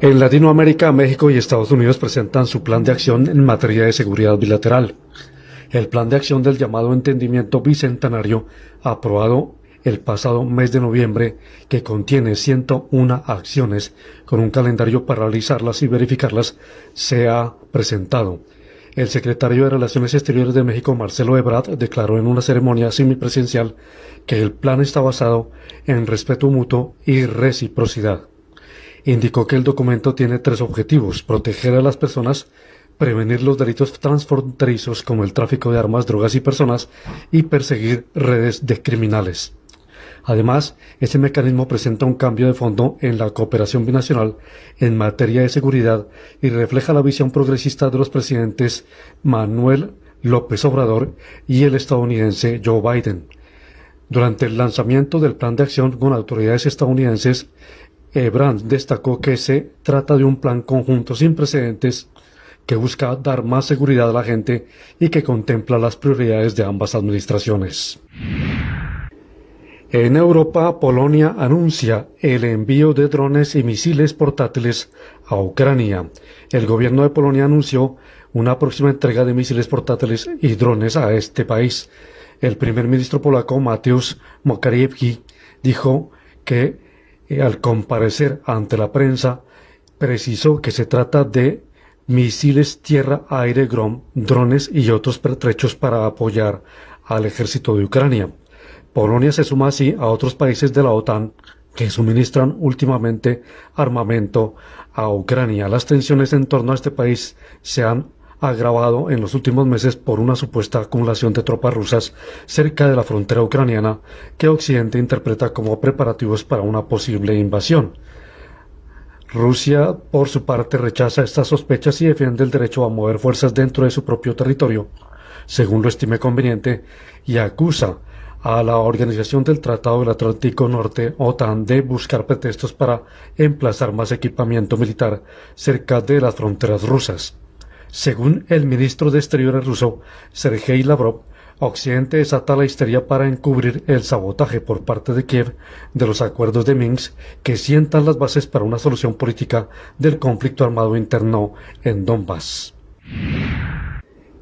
En Latinoamérica, México y Estados Unidos presentan su plan de acción en materia de seguridad bilateral. El plan de acción del llamado entendimiento bicentenario, aprobado el pasado mes de noviembre, que contiene 101 acciones con un calendario para realizarlas y verificarlas, se ha presentado. El secretario de Relaciones Exteriores de México, Marcelo Ebrard, declaró en una ceremonia semipresencial que el plan está basado en respeto mutuo y reciprocidad indicó que el documento tiene tres objetivos, proteger a las personas, prevenir los delitos transfronterizos como el tráfico de armas, drogas y personas, y perseguir redes de criminales. Además, este mecanismo presenta un cambio de fondo en la cooperación binacional en materia de seguridad y refleja la visión progresista de los presidentes Manuel López Obrador y el estadounidense Joe Biden. Durante el lanzamiento del plan de acción con autoridades estadounidenses, eh, Brandt destacó que se trata de un plan conjunto sin precedentes que busca dar más seguridad a la gente y que contempla las prioridades de ambas administraciones. En Europa, Polonia anuncia el envío de drones y misiles portátiles a Ucrania. El gobierno de Polonia anunció una próxima entrega de misiles portátiles y drones a este país. El primer ministro polaco, Mateusz Morawiecki, dijo que eh, al comparecer ante la prensa, precisó que se trata de misiles tierra-aire drones y otros pertrechos para apoyar al ejército de Ucrania. Polonia se suma así a otros países de la OTAN que suministran últimamente armamento a Ucrania. Las tensiones en torno a este país se han agravado en los últimos meses por una supuesta acumulación de tropas rusas cerca de la frontera ucraniana que Occidente interpreta como preparativos para una posible invasión. Rusia, por su parte, rechaza estas sospechas y defiende el derecho a mover fuerzas dentro de su propio territorio, según lo estime conveniente, y acusa a la Organización del Tratado del Atlántico Norte, OTAN, de buscar pretextos para emplazar más equipamiento militar cerca de las fronteras rusas. Según el ministro de Exteriores ruso, Sergei Lavrov, Occidente desata la histeria para encubrir el sabotaje por parte de Kiev de los acuerdos de Minsk que sientan las bases para una solución política del conflicto armado interno en Donbass.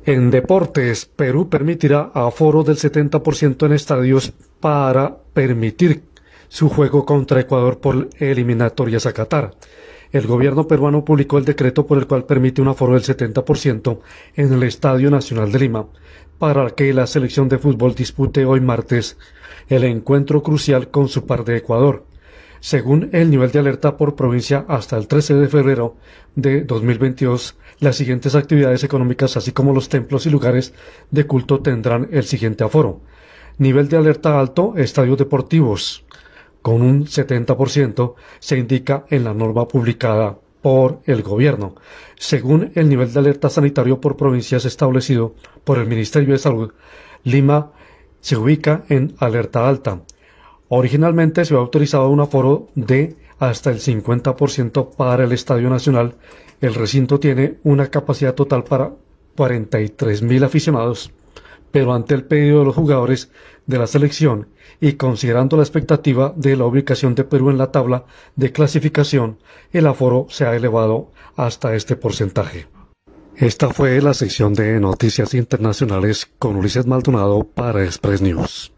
En deportes, Perú permitirá aforo del 70% en estadios para permitir su juego contra Ecuador por eliminatorias a Qatar el gobierno peruano publicó el decreto por el cual permite un aforo del 70% en el Estadio Nacional de Lima para que la selección de fútbol dispute hoy martes el encuentro crucial con su par de Ecuador, según el nivel de alerta por provincia hasta el 13 de febrero de 2022, las siguientes actividades económicas, así como los templos y lugares de culto, tendrán el siguiente aforo. Nivel de alerta alto, estadios deportivos, con un 70%, se indica en la norma publicada por el gobierno, según el nivel de alerta sanitario por provincias establecido por el Ministerio de Salud. Lima se ubica en alerta alta. Originalmente se había autorizado un aforo de hasta el 50% para el Estadio Nacional. El recinto tiene una capacidad total para 43.000 aficionados pero ante el pedido de los jugadores de la selección y considerando la expectativa de la ubicación de Perú en la tabla de clasificación, el aforo se ha elevado hasta este porcentaje. Esta fue la sección de Noticias Internacionales con Ulises Maldonado para Express News.